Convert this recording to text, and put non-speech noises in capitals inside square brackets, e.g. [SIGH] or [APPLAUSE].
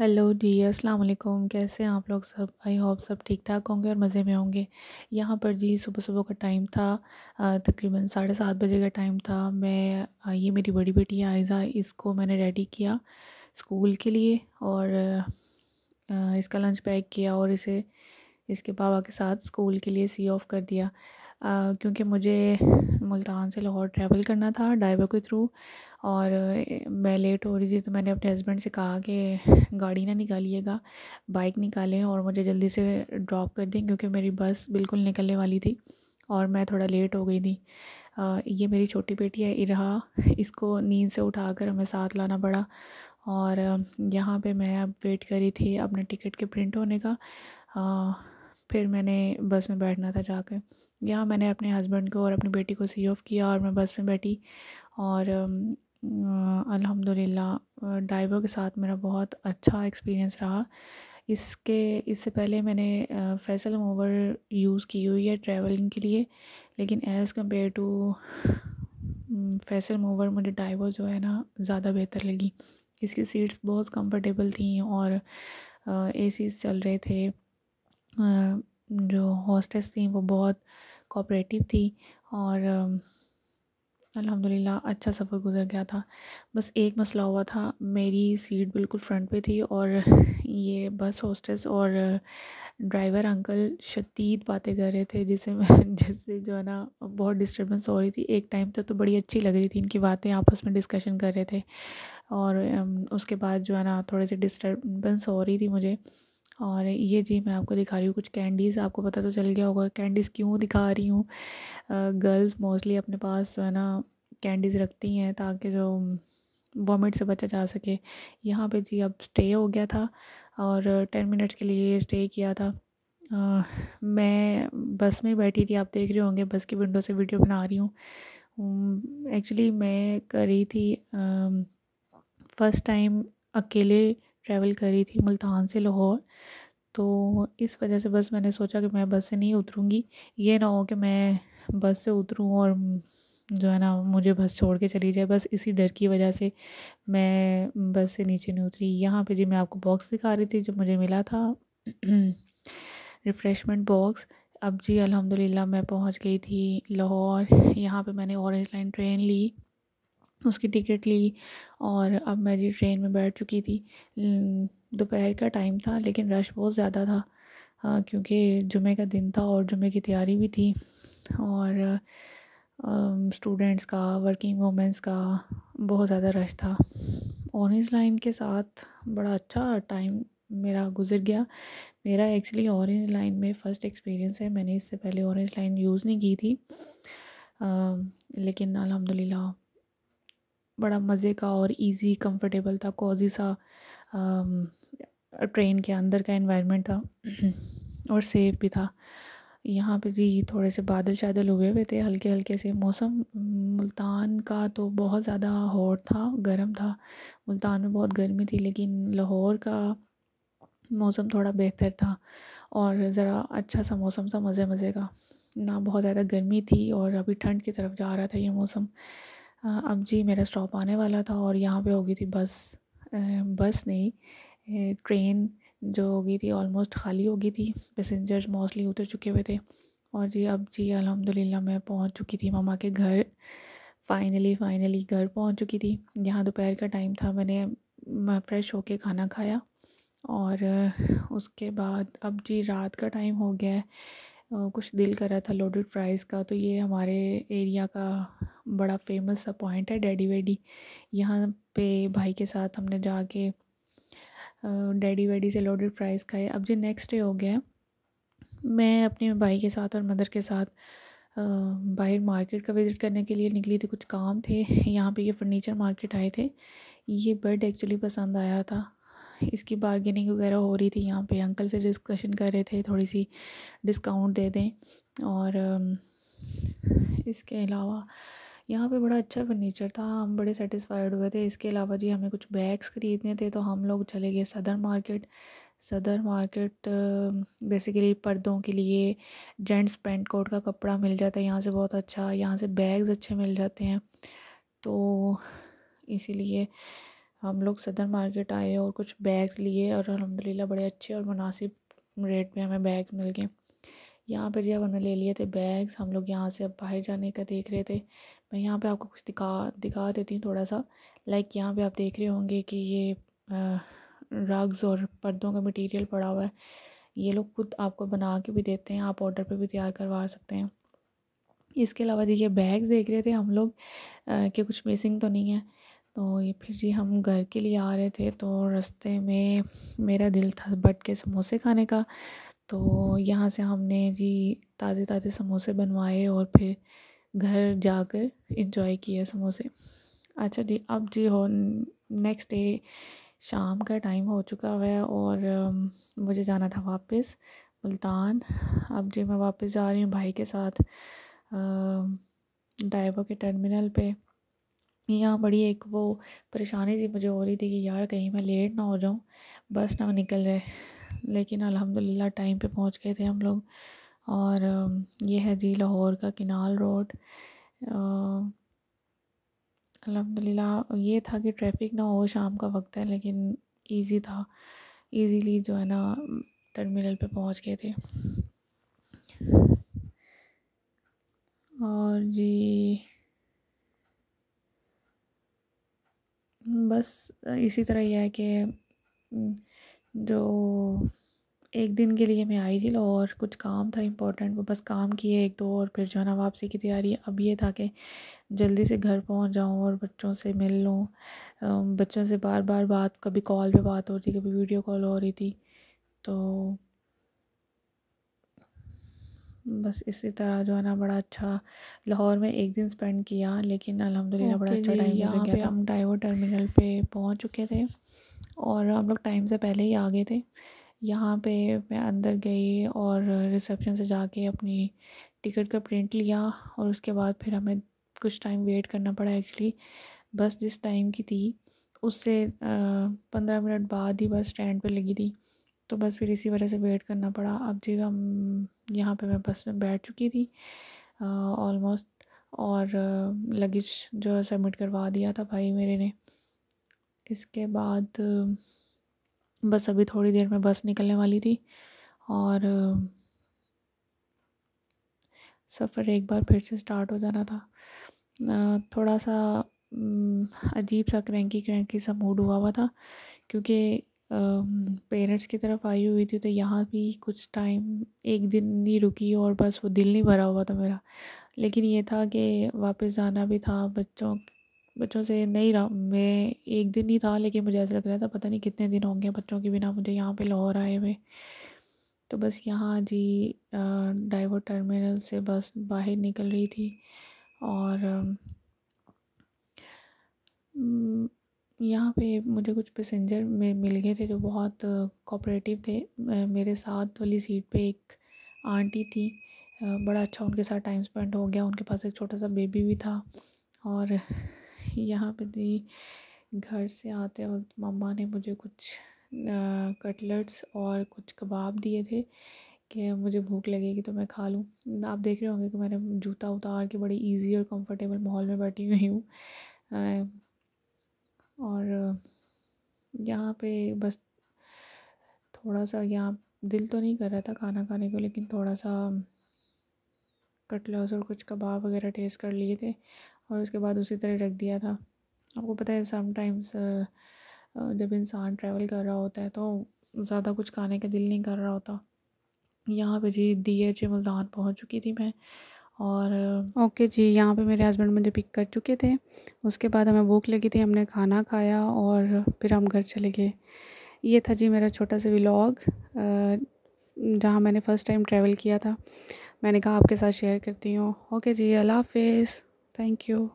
Hello जी अस्सलाम वालेकुम कैसे हैं आप लोग सब आई होप सब ठीक ठाक होंगे और मज़े में होंगे यहाँ पर जी सुबह सुबह का टाइम था तकरीबन साढ़े सात बजे का टाइम था मैं ये मेरी बड़ी बेटी आयज़ा इसको मैंने रेडी किया स्कूल के लिए और इसका लंच पैक किया और इसे इसके बाबा के साथ स्कूल के लिए सी ऑफ कर दिया क्योंकि मुझे मुल्तान से लाहौर ट्रैवल करना था ड्राइवर के थ्रू और मैं लेट हो रही थी तो मैंने अपने हस्बैंड से कहा कि गाड़ी ना निकालिएगा बाइक निकालें और मुझे जल्दी से ड्रॉप कर दें क्योंकि मेरी बस बिल्कुल निकलने वाली थी और मैं थोड़ा लेट हो गई थी आ, ये मेरी छोटी बेटी है इरहा इसको नींद से उठाकर हमें साथ लाना पड़ा और यहाँ पे मैं अब वेट करी थी अपने टिकट के प्रिंट होने का आ, फिर मैंने बस में बैठना था जाकर यहाँ मैंने अपने हस्बैंड को और अपनी बेटी को सी ऑफ किया और मैं बस में बैठी और अल्हम्दुलिल्लाह ड्राइवर के साथ मेरा बहुत अच्छा एक्सपीरियंस रहा इसके इससे पहले मैंने फैसल मोवर यूज़ की हुई है ट्रैवलिंग के लिए लेकिन as compared to Faisal Mover मुझे डाइवर जो है ना ज़्यादा बेहतर लगी इसकी सीट्स बहुत कंफर्टेबल थी और ए चल रहे थे जो हॉस्टेस थी वो बहुत कोऑपरेटिव थी और अल्हम्दुलिल्लाह अच्छा सफ़र गुज़र गया था बस एक मसला हुआ था मेरी सीट बिल्कुल फ्रंट पे थी और ये बस होस्टेस और ड्राइवर अंकल शदीद बातें कर रहे थे जिससे [LAUGHS] जिससे जो है ना बहुत डिस्टर्बेंस हो रही थी एक टाइम तो तो बड़ी अच्छी लग रही थी इनकी बातें आपस में डिस्कशन कर रहे थे और उसके बाद जो है ना थोड़े से डिस्टर्बेंस हो रही थी मुझे और ये जी मैं आपको दिखा रही हूँ कुछ कैंडीज़ आपको पता तो चल गया होगा कैंडीज़ क्यों दिखा रही हूँ गर्ल्स मोस्टली अपने पास जो है ना कैंडीज़ रखती हैं ताकि जो वॉमिट से बचा जा सके यहाँ पे जी अब स्टे हो गया था और टेन मिनट्स के लिए स्टे किया था आ, मैं बस में बैठी थी आप देख रहे होंगे बस की विंडो से वीडियो बना रही हूँ एक्चुअली मैं करी थी फ़र्स्ट टाइम अकेले ट्रैवल करी थी मुल्तान से लाहौर तो इस वजह से बस मैंने सोचा कि मैं बस से नहीं उतरूँगी ये ना हो कि मैं बस से उतरूँ और जो है ना मुझे बस छोड़ के चली जाए बस इसी डर की वजह से मैं बस से नीचे नहीं उतरी यहाँ पे जी मैं आपको बॉक्स दिखा रही थी जो मुझे मिला था रिफ़्रेशमेंट बॉक्स अब जी अल्हम्दुलिल्लाह मैं पहुँच गई थी लाहौर यहाँ पे मैंने ऑरेंज लाइन ट्रेन ली उसकी टिकट ली और अब मैं जी ट्रेन में बैठ चुकी थी दोपहर का टाइम था लेकिन रश बहुत ज़्यादा था क्योंकि जुमे का दिन था और जुमे की तैयारी भी थी और स्टूडेंट्स का वर्किंग वूमेंस का बहुत ज़्यादा रश था ऑरेंज लाइन के साथ बड़ा अच्छा टाइम मेरा गुजर गया मेरा एक्चुअली ऑरेंज लाइन में फ़र्स्ट एक्सपीरियंस है मैंने इससे पहले ऑरेंज लाइन यूज़ नहीं की थी आ, लेकिन अलहमदिल्ला बड़ा मज़े का और इजी कंफर्टेबल था कॉजी सा ट्रेन um, के अंदर का इन्वायरमेंट था [CLEARS THROAT] और सेफ़ भी था यहाँ पे जी थोड़े से बादल शादल हुए हुए थे हल्के हल्के से मौसम मुल्तान का तो बहुत ज़्यादा हॉट था गर्म था मुल्तान में बहुत गर्मी थी लेकिन लाहौर का मौसम थोड़ा बेहतर था और ज़रा अच्छा सा मौसम था मज़े मज़े का ना बहुत ज़्यादा गर्मी थी और अभी ठंड की तरफ जा रहा था ये मौसम अब जी मेरा स्टॉप आने वाला था और यहाँ पे हो गई थी बस बस नहीं ट्रेन जो हो गई थी ऑलमोस्ट खाली हो गई थी पैसेंजर्स मोस्टली उतर चुके हुए थे और जी अब जी अल्हम्दुलिल्लाह मैं पहुँच चुकी थी मामा के घर फ़ाइनली फ़ाइनली घर पहुँच चुकी थी यहाँ दोपहर का टाइम था मैंने मैं फ़्रेश होके खाना खाया और उसके बाद अब जी रात का टाइम हो गया है कुछ दिल कर रहा था लोडेड प्राइस का तो ये हमारे एरिया का बड़ा फेमस सा पॉइंट है डैडी वेडी यहाँ पे भाई के साथ हमने जाके डैडी वेडी से लोडेड प्राइस खाए अब जो नेक्स्ट डे हो गया मैं अपने भाई के साथ और मदर के साथ बाहर मार्केट का विज़िट करने के लिए निकली थी कुछ काम थे [LAUGHS] यहाँ पे ये फर्नीचर मार्केट आए थे ये बेड एक्चुअली पसंद आया था इसकी बारगेनिंग वगैरह हो रही थी यहाँ पे अंकल से डिस्कशन कर रहे थे थोड़ी सी डिस्काउंट दे दें और इसके अलावा यहाँ पे बड़ा अच्छा फर्नीचर था हम बड़े सेटिस्फाइड हुए थे इसके अलावा जी हमें कुछ बैग्स ख़रीदने थे तो हम लोग चले गए सदर मार्केट सदर मार्केट बेसिकली पर्दों के लिए जेंट्स पेंट कोट का कपड़ा मिल जाता है यहाँ से बहुत अच्छा यहाँ से बैग्स अच्छे मिल जाते हैं तो इसीलिए हम लोग सदर मार्केट आए और कुछ बैग्स लिए और अलहमदिल्ला बड़े अच्छे और मुनासिब रेट में हमें बैग मिल गए यहाँ पर जब हमने ले लिए थे बैग्स हम लोग यहाँ से अब बाहर जाने का देख रहे थे मैं यहाँ पे आपको कुछ दिखा दिखा देती हूँ थोड़ा सा लाइक यहाँ पे आप देख रहे होंगे कि ये रग्स और पर्दों का मटेरियल पड़ा हुआ है ये लोग खुद आपको बना के भी देते हैं आप ऑर्डर पर भी तैयार करवा सकते हैं इसके अलावा जी ये बैग्स देख रहे थे हम लोग कि कुछ मिसिंग तो नहीं है तो ये फिर जी हम घर के लिए आ रहे थे तो रास्ते में मेरा दिल था बट के समोसे खाने का तो यहाँ से हमने जी ताज़े ताज़े समोसे बनवाए और फिर घर जाकर इंजॉय किए समोसे अच्छा जी अब जी हो नेक्स्ट डे शाम का टाइम हो चुका है और मुझे जाना था वापस मुल्तान अब जी मैं वापस जा रही हूँ भाई के साथ ड्राइवर के टर्मिनल पे यहाँ बड़ी एक वो परेशानी सी मुझे हो रही थी कि यार कहीं मैं लेट ना हो जाऊँ बस ना निकल जाए लेकिन अल्हम्दुलिल्लाह टाइम पे पहुंच गए थे हम लोग और ये है जी लाहौर का किनाल रोड अल्हम्दुलिल्लाह ये था कि ट्रैफिक ना हो शाम का वक्त है लेकिन इजी था इजीली जो है ना टर्मिनल पे पहुंच गए थे और जी बस इसी तरह यह है कि जो एक दिन के लिए मैं आई थी लाहौर कुछ काम था इम्पोर्टेंट वो बस काम किए एक दो और फिर जो है ना वापसी की तैयारी अब ये था कि जल्दी से घर पहुंच जाऊं और बच्चों से मिल लूँ बच्चों से बार बार बात कभी कॉल पे बात हो रही थी कभी वीडियो कॉल हो रही थी तो बस इसी तरह जो है ना बड़ा अच्छा लाहौर में एक दिन स्पेंड किया लेकिन अलहमदिल्ला बड़ा अच्छा टाइम हम डाइवर टर्मिनल पर पहुँच चुके थे और हम लोग टाइम से पहले ही आ गए थे यहाँ पे मैं अंदर गई और रिसेप्शन से जाके अपनी टिकट का प्रिंट लिया और उसके बाद फिर हमें कुछ टाइम वेट करना पड़ा एक्चुअली बस जिस टाइम की थी उससे पंद्रह मिनट बाद ही बस स्टैंड पे लगी थी तो बस फिर इसी वजह से वेट करना पड़ा अब जी हम यहाँ पे मैं बस में बैठ चुकी थी ऑलमोस्ट और लगेज जो सबमिट करवा दिया था भाई मेरे ने इसके बाद बस अभी थोड़ी देर में बस निकलने वाली थी और सफ़र एक बार फिर से स्टार्ट हो जाना था थोड़ा सा अजीब सा क्रैंकी क्रैंकी सा मूड हुआ हुआ था क्योंकि पेरेंट्स की तरफ आई हुई थी तो यहाँ भी कुछ टाइम एक दिन नहीं रुकी और बस वो दिल नहीं भरा हुआ था मेरा लेकिन ये था कि वापस जाना भी था बच्चों बच्चों से नहीं रहा मैं एक दिन ही था लेकिन मुझे ऐसा लग रहा था पता नहीं कितने दिन होंगे बच्चों के बिना मुझे यहाँ पे लाहौर आए हुए तो बस यहाँ जी डाइवर टर्मिनल से बस बाहर निकल रही थी और यहाँ पे मुझे कुछ पैसेंजर मिल गए थे जो बहुत कोऑपरेटिव थे मेरे साथ वाली सीट पे एक आंटी थी बड़ा अच्छा उनके साथ टाइम स्पेंड हो गया उनके पास एक छोटा सा बेबी भी था और यहाँ पे दी घर से आते वक्त मम्मा ने मुझे कुछ कटलेट्स और कुछ कबाब दिए थे कि मुझे भूख लगेगी तो मैं खा लूँ आप देख रहे होंगे कि मैंने जूता उतार के बड़ी इजी और कंफर्टेबल माहौल में बैठी हुई हूँ और यहाँ पे बस थोड़ा सा यहाँ दिल तो नहीं कर रहा था खाना खाने को लेकिन थोड़ा सा कटलेट्स और कुछ कबाब वगैरह टेस्ट कर लिए थे और उसके बाद उसी तरह रख दिया था आपको पता है समटाइम्स जब इंसान ट्रैवल कर रहा होता है तो ज़्यादा कुछ खाने का दिल नहीं कर रहा होता यहाँ पे जी डी एच मुल्तान पहुँच चुकी थी मैं और ओके जी यहाँ पे मेरे हस्बैंड मुझे पिक कर चुके थे उसके बाद हमें भूख लगी थी हमने खाना खाया और फिर हम घर चले गए ये था जी मेरा छोटा सा व्लॉग जहाँ मैंने फ़र्स्ट टाइम ट्रैवल किया था मैंने कहा आपके साथ शेयर करती हूँ ओके जी अल्लाह हाफिज़ Thank you.